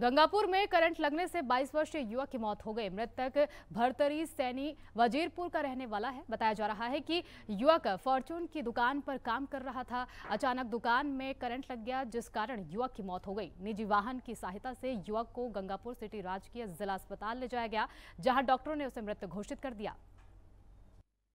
गंगापुर में करंट लगने से 22 वर्षीय युवक की मौत हो गई मृतक भरतरी सैनी वजीरपुर का रहने वाला है बताया जा रहा है कि युवक फॉर्चून की दुकान पर काम कर रहा था अचानक दुकान में करंट लग गया जिस कारण युवक की मौत हो गई निजी वाहन की सहायता से युवक को गंगापुर सिटी राजकीय जिला अस्पताल ले जाया गया जहां डॉक्टरों ने उसे मृत घोषित कर दिया